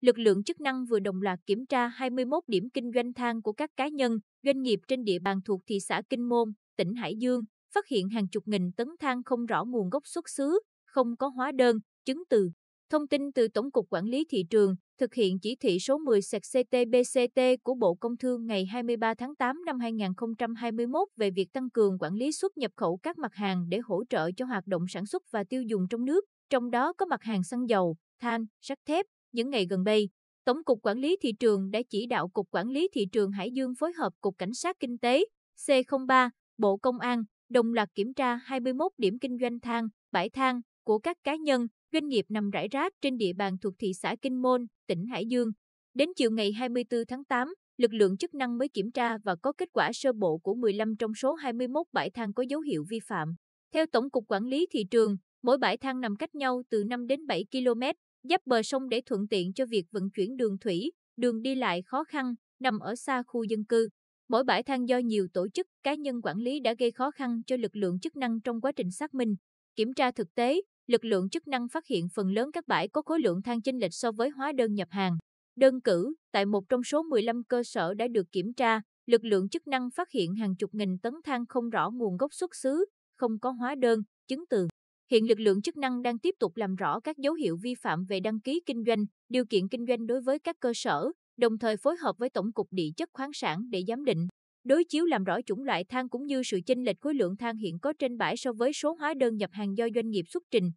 lực lượng chức năng vừa đồng loạt kiểm tra 21 điểm kinh doanh than của các cá nhân, doanh nghiệp trên địa bàn thuộc thị xã Kinh Môn, tỉnh Hải Dương, phát hiện hàng chục nghìn tấn than không rõ nguồn gốc xuất xứ, không có hóa đơn, chứng từ. Thông tin từ Tổng cục Quản lý Thị trường, thực hiện chỉ thị số 10 CTBCT của Bộ Công Thương ngày 23 tháng 8 năm 2021 về việc tăng cường quản lý xuất nhập khẩu các mặt hàng để hỗ trợ cho hoạt động sản xuất và tiêu dùng trong nước, trong đó có mặt hàng xăng dầu, than, sắt thép, những ngày gần đây, Tổng cục Quản lý thị trường đã chỉ đạo Cục Quản lý thị trường Hải Dương phối hợp Cục Cảnh sát kinh tế C03, Bộ Công an đồng loạt kiểm tra 21 điểm kinh doanh than, bãi than của các cá nhân, doanh nghiệp nằm rải rác trên địa bàn thuộc thị xã Kinh Môn, tỉnh Hải Dương. Đến chiều ngày 24 tháng 8, lực lượng chức năng mới kiểm tra và có kết quả sơ bộ của 15 trong số 21 bãi than có dấu hiệu vi phạm. Theo Tổng cục Quản lý thị trường, mỗi bãi than nằm cách nhau từ 5 đến 7 km, giáp bờ sông để thuận tiện cho việc vận chuyển đường thủy, đường đi lại khó khăn, nằm ở xa khu dân cư. Mỗi bãi than do nhiều tổ chức, cá nhân quản lý đã gây khó khăn cho lực lượng chức năng trong quá trình xác minh. Kiểm tra thực tế, lực lượng chức năng phát hiện phần lớn các bãi có khối lượng than chênh lệch so với hóa đơn nhập hàng. Đơn cử, tại một trong số 15 cơ sở đã được kiểm tra, lực lượng chức năng phát hiện hàng chục nghìn tấn than không rõ nguồn gốc xuất xứ, không có hóa đơn, chứng từ. Hiện lực lượng chức năng đang tiếp tục làm rõ các dấu hiệu vi phạm về đăng ký kinh doanh, điều kiện kinh doanh đối với các cơ sở, đồng thời phối hợp với Tổng cục Địa chất khoáng sản để giám định, đối chiếu làm rõ chủng loại than cũng như sự chênh lệch khối lượng than hiện có trên bãi so với số hóa đơn nhập hàng do doanh nghiệp xuất trình.